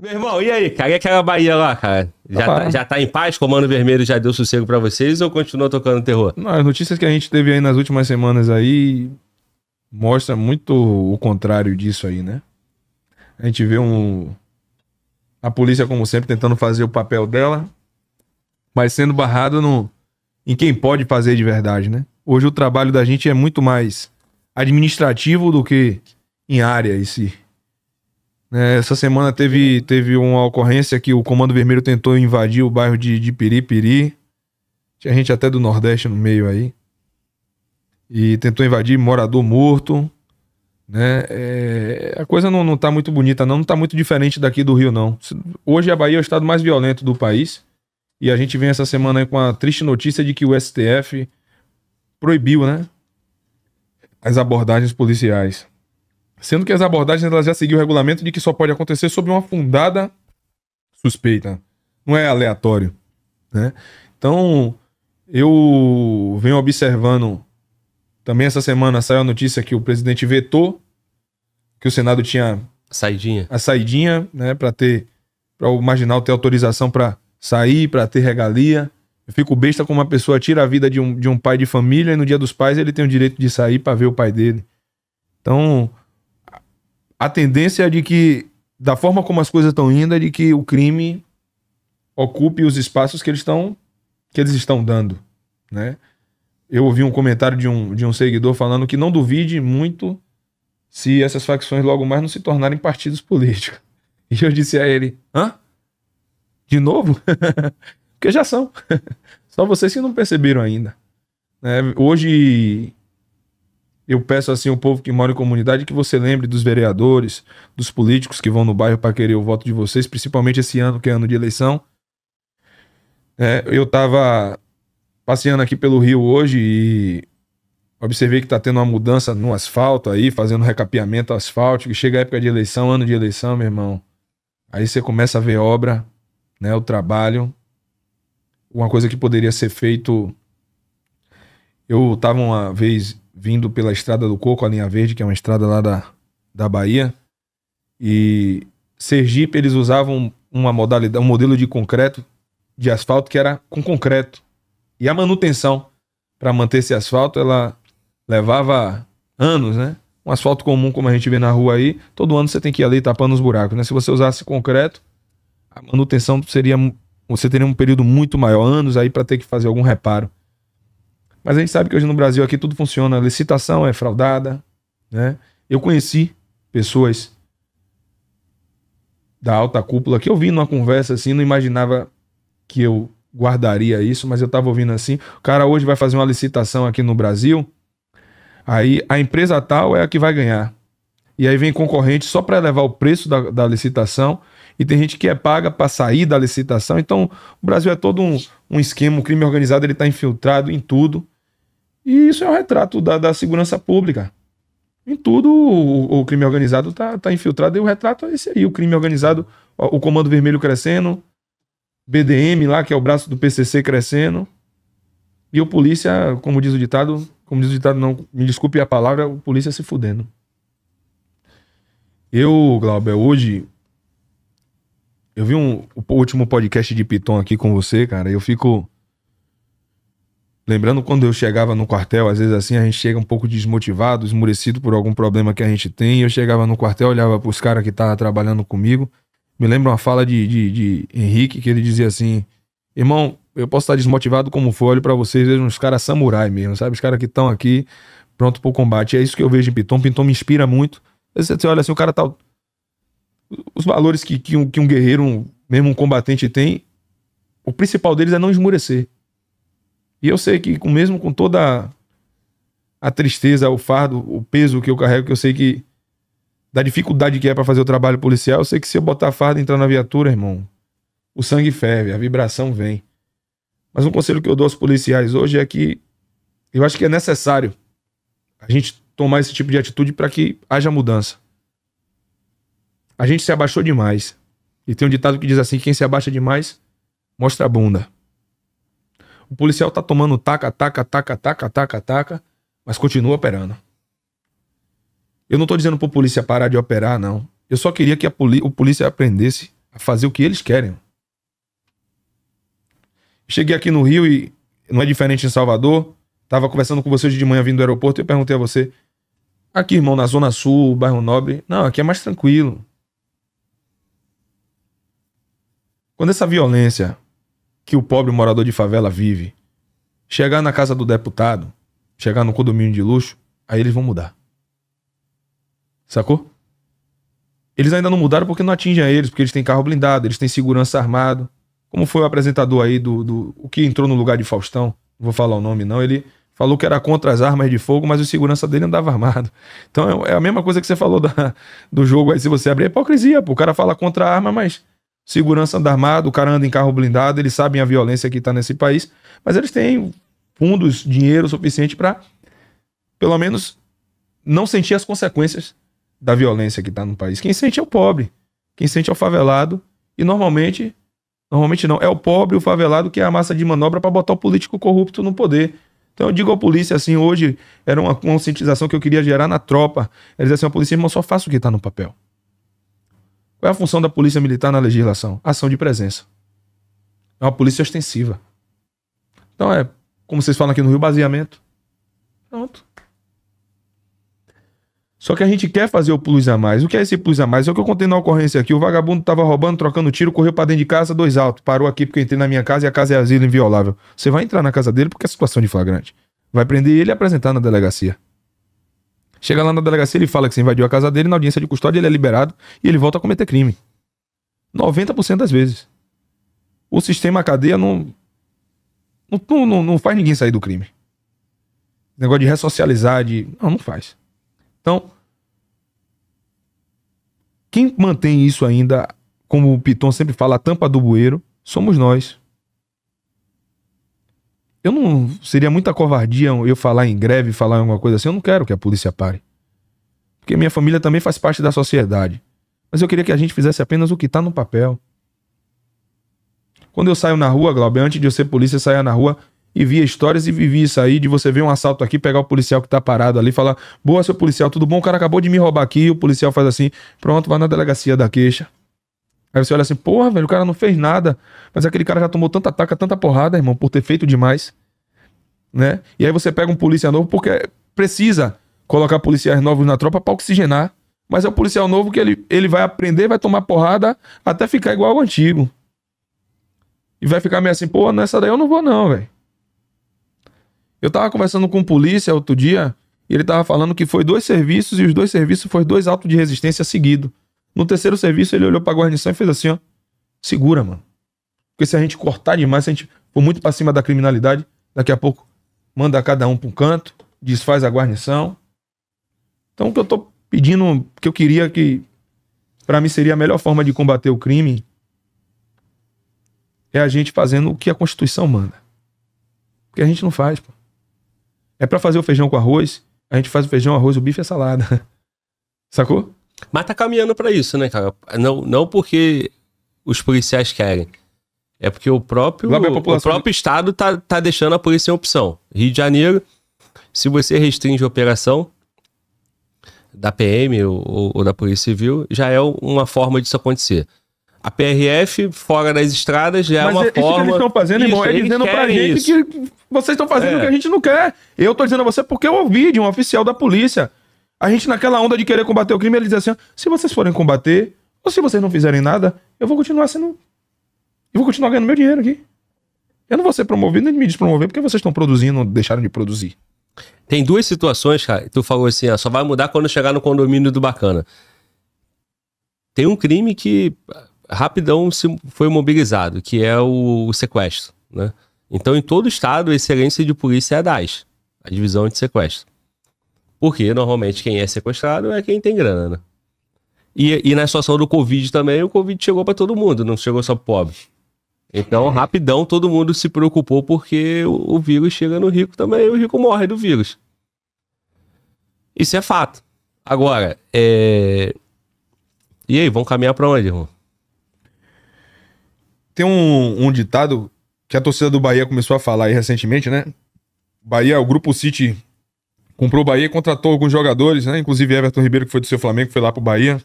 Meu irmão, e aí, cara? E aquela é Bahia lá, cara? Já, tá, já tá em paz? Comando Vermelho já deu sossego para vocês ou continua tocando terror? Não, as notícias que a gente teve aí nas últimas semanas aí mostra muito o contrário disso aí, né? A gente vê um... A polícia, como sempre, tentando fazer o papel dela, mas sendo barrado no... em quem pode fazer de verdade, né? Hoje o trabalho da gente é muito mais administrativo do que em área esse. si. É, essa semana teve, é. teve uma ocorrência que o Comando Vermelho tentou invadir o bairro de, de Piripiri. Tinha gente até do Nordeste no meio aí. E tentou invadir morador morto. Né? É, a coisa não, não tá muito bonita, não. Não tá muito diferente daqui do Rio, não. Hoje a Bahia é o estado mais violento do país. E a gente vem essa semana com a triste notícia de que o STF proibiu, né? As abordagens policiais sendo que as abordagens elas já seguiam o regulamento de que só pode acontecer sob uma fundada suspeita. Não é aleatório. Né? Então, eu venho observando. Também essa semana saiu a notícia que o presidente vetou que o Senado tinha a saidinha, a saidinha, né, para ter para o marginal ter autorização para sair, para ter regalia. Eu fico besta como uma pessoa tira a vida de um, de um pai de família e no dia dos pais ele tem o direito de sair para ver o pai dele. Então, a tendência é de que, da forma como as coisas estão indo, é de que o crime ocupe os espaços que eles estão que eles estão dando, né? Eu ouvi um comentário de um, de um seguidor falando que não duvide muito se essas facções logo mais não se tornarem partidos políticos. E eu disse a ele: hã? De novo? Porque já são. Só vocês que não perceberam ainda. É, hoje eu peço assim ao povo que mora em comunidade que você lembre dos vereadores, dos políticos que vão no bairro para querer o voto de vocês, principalmente esse ano que é ano de eleição. É, eu estava passeando aqui pelo Rio hoje e observei que está tendo uma mudança no asfalto aí, fazendo recapeamento asfáltico, e chega a época de eleição, ano de eleição, meu irmão. Aí você começa a ver obra, né, o trabalho, uma coisa que poderia ser feito. Eu estava uma vez vindo pela Estrada do Coco, a linha verde, que é uma estrada lá da, da Bahia. E Sergipe, eles usavam uma modalidade, um modelo de concreto, de asfalto, que era com concreto. E a manutenção para manter esse asfalto, ela levava anos, né? Um asfalto comum, como a gente vê na rua aí, todo ano você tem que ir ali tapando os buracos, né? Se você usasse concreto, a manutenção seria. Você teria um período muito maior, anos aí, para ter que fazer algum reparo. Mas a gente sabe que hoje no Brasil aqui tudo funciona, a licitação é fraudada, né? Eu conheci pessoas da alta cúpula que eu vi numa conversa assim, não imaginava que eu guardaria isso, mas eu estava ouvindo assim, o cara hoje vai fazer uma licitação aqui no Brasil, aí a empresa tal é a que vai ganhar. E aí vem concorrente só para elevar o preço da, da, licitação, e tem gente que é paga para sair da licitação. Então, o Brasil é todo um, um esquema, um crime organizado ele está infiltrado em tudo. E isso é um retrato da, da segurança pública. Em tudo, o, o crime organizado está tá infiltrado e o retrato é esse aí: o crime organizado, o, o Comando Vermelho crescendo, BDM lá, que é o braço do PCC crescendo, e o polícia, como diz o ditado, como diz o ditado, não, me desculpe a palavra, o polícia se fudendo. Eu, Glauber, hoje. Eu vi um, o último podcast de Piton aqui com você, cara, eu fico Lembrando quando eu chegava no quartel, às vezes assim, a gente chega um pouco desmotivado, esmurecido por algum problema que a gente tem. Eu chegava no quartel, olhava pros caras que estavam trabalhando comigo. Me lembra uma fala de, de, de, Henrique, que ele dizia assim: Irmão, eu posso estar desmotivado como for, olho pra vocês, vejo uns caras samurai mesmo, sabe? Os caras que estão aqui pronto pro combate. É isso que eu vejo em Piton. Piton me inspira muito. Você, você olha assim, o cara tá. Os valores que, que, um, que um guerreiro, um, mesmo um combatente, tem, o principal deles é não esmurecer. E eu sei que, com, mesmo com toda a tristeza, o fardo, o peso que eu carrego, que eu sei que da dificuldade que é para fazer o trabalho policial, eu sei que se eu botar fardo e entrar na viatura, irmão, o sangue ferve, a vibração vem. Mas um conselho que eu dou aos policiais hoje é que eu acho que é necessário a gente tomar esse tipo de atitude para que haja mudança. A gente se abaixou demais. E tem um ditado que diz assim: quem se abaixa demais, mostra a bunda. O policial tá tomando taca, taca, taca, taca, taca, taca, mas continua operando. Eu não tô dizendo pro polícia parar de operar, não. Eu só queria que a o polícia aprendesse a fazer o que eles querem. Cheguei aqui no Rio e não é diferente em Salvador. Tava conversando com você hoje de manhã vindo do aeroporto e eu perguntei a você: aqui, irmão, na Zona Sul, bairro Nobre, não, aqui é mais tranquilo. Quando essa violência que o pobre morador de favela vive, chegar na casa do deputado, chegar no condomínio de luxo, aí eles vão mudar. Sacou? Eles ainda não mudaram porque não atingem a eles, porque eles têm carro blindado, eles têm segurança armado. Como foi o apresentador aí do, do o que entrou no lugar de Faustão, não vou falar o nome não, ele falou que era contra as armas de fogo, mas o segurança dele andava armado. Então é, é a mesma coisa que você falou da, do jogo aí, se você abrir, é hipocrisia, pô. O cara fala contra a arma, mas Segurança anda armado, o cara anda em carro blindado, eles sabem a violência que está nesse país, mas eles têm fundos, dinheiro suficiente para, pelo menos, não sentir as consequências da violência que está no país. Quem sente é o pobre, quem sente é o favelado, e normalmente, normalmente não, é o pobre o favelado que é a massa de manobra para botar o político corrupto no poder. Então eu digo à polícia assim, hoje era uma conscientização que eu queria gerar na tropa. Eles assim, a polícia, irmão, só faça o que está no papel. Qual é a função da polícia militar na legislação? Ação de presença. É uma polícia extensiva. Então é, como vocês falam aqui no Rio, baseamento. Pronto. Só que a gente quer fazer o plus a mais. O que é esse plus a mais? É o que eu contei na ocorrência aqui. O vagabundo tava roubando, trocando tiro, correu para dentro de casa, dois altos. Parou aqui porque eu entrei na minha casa e a casa é asilo inviolável. Você vai entrar na casa dele porque é situação de flagrante. Vai prender ele e apresentar na delegacia. Chega lá na delegacia, ele fala que você invadiu a casa dele, na audiência de custódia ele é liberado e ele volta a cometer crime. 90% das vezes. O sistema cadeia não, não, não, não faz ninguém sair do crime. Negócio de ressocializar, de. Não, não faz. Então, quem mantém isso ainda, como o Piton sempre fala, a tampa do bueiro, somos nós. Eu não. Seria muita covardia eu falar em greve, falar alguma coisa assim. Eu não quero que a polícia pare. Porque minha família também faz parte da sociedade. Mas eu queria que a gente fizesse apenas o que está no papel. Quando eu saio na rua, Glauber, antes de eu ser polícia, eu saia na rua e via histórias e vivia isso aí de você ver um assalto aqui, pegar o policial que tá parado ali, falar: Boa, seu policial, tudo bom? O cara acabou de me roubar aqui. E o policial faz assim: Pronto, vai na delegacia da queixa. Aí você olha assim, porra, velho, o cara não fez nada. Mas aquele cara já tomou tanta ataca, tanta porrada, irmão, por ter feito demais. Né? E aí você pega um policial novo porque precisa colocar policiais novos na tropa para oxigenar. Mas é o um policial novo que ele, ele vai aprender, vai tomar porrada até ficar igual ao antigo. E vai ficar meio assim, pô, nessa daí eu não vou não, velho. Eu tava conversando com um polícia outro dia, e ele tava falando que foi dois serviços e os dois serviços foi dois autos de resistência seguidos. No terceiro serviço, ele olhou pra guarnição e fez assim, ó. Segura, mano. Porque se a gente cortar demais, se a gente for muito pra cima da criminalidade, daqui a pouco manda cada um pra um canto, desfaz a guarnição. Então o que eu tô pedindo, que eu queria que para mim seria a melhor forma de combater o crime é a gente fazendo o que a Constituição manda. Porque a gente não faz, pô. É para fazer o feijão com arroz, a gente faz o feijão, arroz, o bife e a salada. Sacou? Mas tá caminhando para isso, né, cara? Não, não porque os policiais querem. É porque o próprio, o próprio Estado tá, tá deixando a polícia em opção. Rio de Janeiro, se você restringe a operação da PM ou, ou da Polícia Civil, já é uma forma disso acontecer. A PRF fora das estradas já é Mas é uma isso forma. Isso que eles estão fazendo, irmão, isso, é dizendo pra gente isso. que vocês estão fazendo é. o que a é. gente não quer. Eu tô dizendo a você porque eu ouvi de um oficial da polícia. A gente, naquela onda de querer combater o crime, ele diz assim: se vocês forem combater, ou se vocês não fizerem nada, eu vou continuar sendo. Eu vou continuar ganhando meu dinheiro aqui. Eu não vou ser promovido nem me despromover, porque vocês estão produzindo, deixaram de produzir. Tem duas situações, cara. Tu falou assim, ó, só vai mudar quando chegar no condomínio do bacana. Tem um crime que ah, rapidão se foi mobilizado, que é o, o sequestro, né? Então, em todo estado, a excelência de polícia é a DAS, a divisão de sequestro. Porque normalmente quem é sequestrado é quem tem grana, né? E, e na situação do Covid também, o Covid chegou para todo mundo, não chegou só pro pobre. Então, rapidão, todo mundo se preocupou porque o, o vírus chega no rico também e o rico morre do vírus. Isso é fato. Agora, é... E aí, vão caminhar para onde, irmão? Tem um, um ditado que a torcida do Bahia começou a falar aí recentemente, né? Bahia, é o grupo City Comprou o Bahia, contratou alguns jogadores, né? Inclusive Everton Ribeiro, que foi do seu Flamengo, foi lá pro Bahia.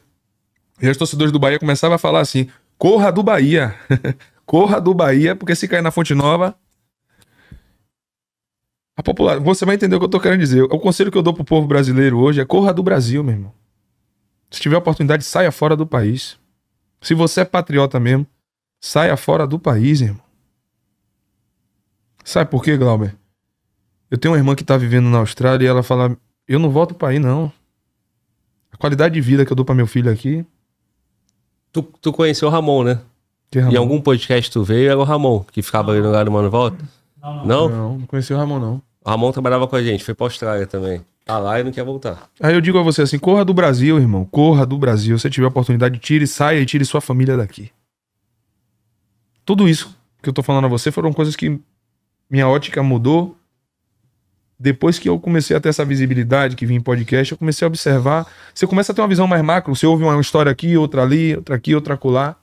E os torcedores do Bahia começavam a falar assim: corra do Bahia! corra do Bahia, porque se cair na Fonte Nova. A popular... Você vai entender o que eu tô querendo dizer. O conselho que eu dou pro povo brasileiro hoje é corra do Brasil, meu irmão. Se tiver oportunidade, saia fora do país. Se você é patriota mesmo, saia fora do país, irmão. Sabe por quê, Glauber? Eu tenho uma irmã que tá vivendo na Austrália e ela fala: Eu não volto pra aí, não. A qualidade de vida que eu dou pra meu filho aqui. Tu, tu conheceu o Ramon, né? Que é Ramon? Em algum podcast tu veio era o Ramon, que ficava ali no lugar do Mano Volta? Não não. não? não, não conheci o Ramon, não. O Ramon trabalhava com a gente, foi pra Austrália também. Tá lá e não quer voltar. Aí eu digo a você assim: corra do Brasil, irmão. Corra do Brasil. Se você tiver oportunidade, tire, saia e tire sua família daqui. Tudo isso que eu tô falando a você foram coisas que minha ótica mudou depois que eu comecei a ter essa visibilidade que vim em podcast, eu comecei a observar. Você começa a ter uma visão mais macro. Você ouve uma história aqui, outra ali, outra aqui, outra acolá.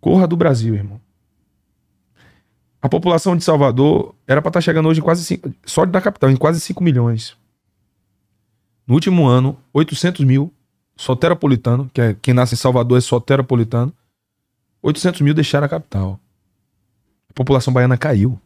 Corra do Brasil, irmão. A população de Salvador era para estar tá chegando hoje em quase 5, só da capital, em quase 5 milhões. No último ano, 800 mil soteropolitano, que é quem nasce em Salvador é soteropolitano, 800 mil deixaram a capital. A população baiana caiu.